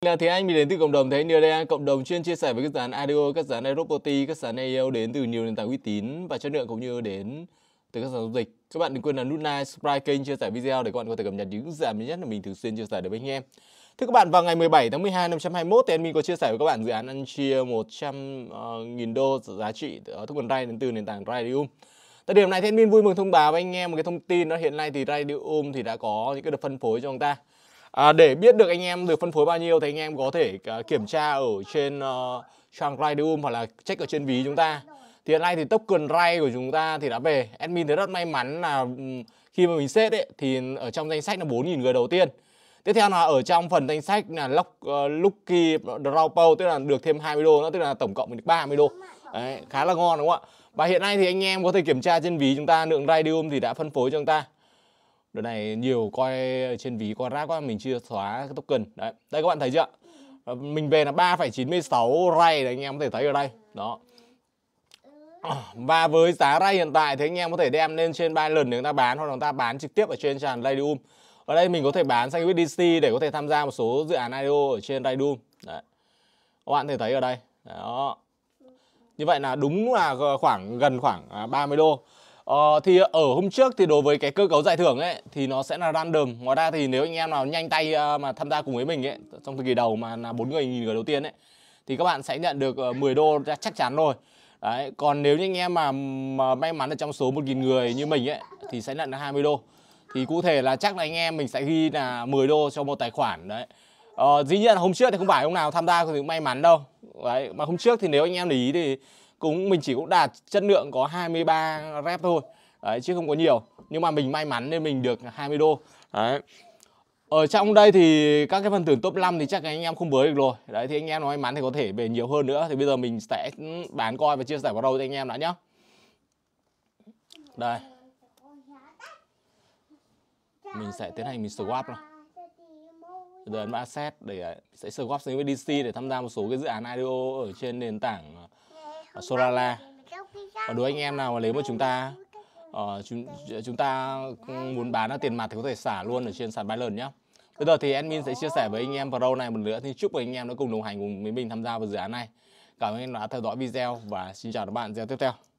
là Thế Anh, mình đến từ cộng đồng Thế Anh Đưa đây, cộng đồng chuyên chia sẻ với các dàn audio, các dàn Aeropoty, các dàn AEO đến từ nhiều nền tảng uy tín và chất lượng cũng như đến từ các sản giao dịch. Các bạn đừng quên là nút like, subscribe kênh, chia sẻ video để các bạn có thể cập nhật những giảm nhất mà mình thường xuyên chia sẻ đến với anh em. Thưa các bạn, vào ngày 17 tháng 12 năm 2021 thì anh mình có chia sẻ với các bạn dự án ăn chia 100.000 ờ, đô giá trị ở uh, nguồn ray đến từ nền tảng Radium. Tại điểm này thì admin vui mừng thông báo với anh em một cái thông tin đó hiện nay thì Radium thì đã có những cái được phân phối cho chúng ta. À, để biết được anh em được phân phối bao nhiêu thì anh em có thể à, kiểm tra ở trên uh, trang Rideum hoặc là check ở trên ví chúng ta. Thì hiện nay thì token Ray của chúng ta thì đã về. Admin thấy rất may mắn là khi mà mình set ấy, thì ở trong danh sách là 4.000 người đầu tiên. Tiếp theo là ở trong phần danh sách là lock, uh, Lucky Drawpo tức là được thêm 20 đô nữa, tức là tổng cộng mình được 30 đô. Đấy, khá là ngon đúng không ạ? Và hiện nay thì anh em có thể kiểm tra trên ví chúng ta lượng Rideum thì đã phân phối cho chúng ta đợt này nhiều coi trên ví coi rác quá mình chưa xóa cái token đấy đây các bạn thấy chưa mình về là 3,96 ray đấy anh em có thể thấy ở đây đó và với giá ray hiện tại thì anh em có thể đem lên trên ba lần để người ta bán hoặc là người ta bán trực tiếp ở trên sàn Radium ở đây mình có thể bán sang USDC để có thể tham gia một số dự án IDO ở trên Radium đấy các bạn có thể thấy ở đây đó như vậy là đúng là khoảng gần khoảng 30 à, đô Ờ, thì ở hôm trước thì đối với cái cơ cấu giải thưởng ấy thì nó sẽ là random. Ngoài ra thì nếu anh em nào nhanh tay ờ, mà tham gia cùng với mình ấy trong thời kỳ đầu mà là bốn người nghìn người đầu tiên ấy thì các bạn sẽ nhận được 10 ờ, đô chắc chắn rồi. Đấy, còn nếu như anh em mà, mà may mắn ở trong số một nghìn người như mình ấy thì sẽ nhận được 20 đô. Thì cụ thể là chắc là anh em mình sẽ ghi là 10 đô cho một tài khoản đấy. Ờ, dĩ nhiên là hôm trước thì không phải ông nào tham gia thì may mắn đâu. Đấy, mà hôm trước thì nếu anh em để ý thì cũng mình chỉ cũng đạt chất lượng có 23 rep thôi đấy, chứ không có nhiều nhưng mà mình may mắn nên mình được 20 đô đấy ở trong đây thì các cái phần thưởng top 5 thì chắc anh em không bới được rồi đấy thì anh em nói may mắn thì có thể về nhiều hơn nữa thì bây giờ mình sẽ bán coi và chia sẻ vào đầu cho anh em đã nhá đây mình sẽ tiến hành mình swap này rồi ấn asset để sẽ swap sang với DC để tham gia một số cái dự án IDO ở trên nền tảng ở Sorala và đối anh em nào mà nếu mà chúng ta uh, chúng, chúng ta muốn bán ở tiền mặt thì có thể xả luôn ở trên sàn Binance nhé bây giờ thì admin sẽ chia sẻ với anh em pro này một nữa thì chúc anh em đã cùng đồng hành cùng với mình tham gia vào dự án này cảm ơn anh đã theo dõi video và xin chào các bạn video tiếp theo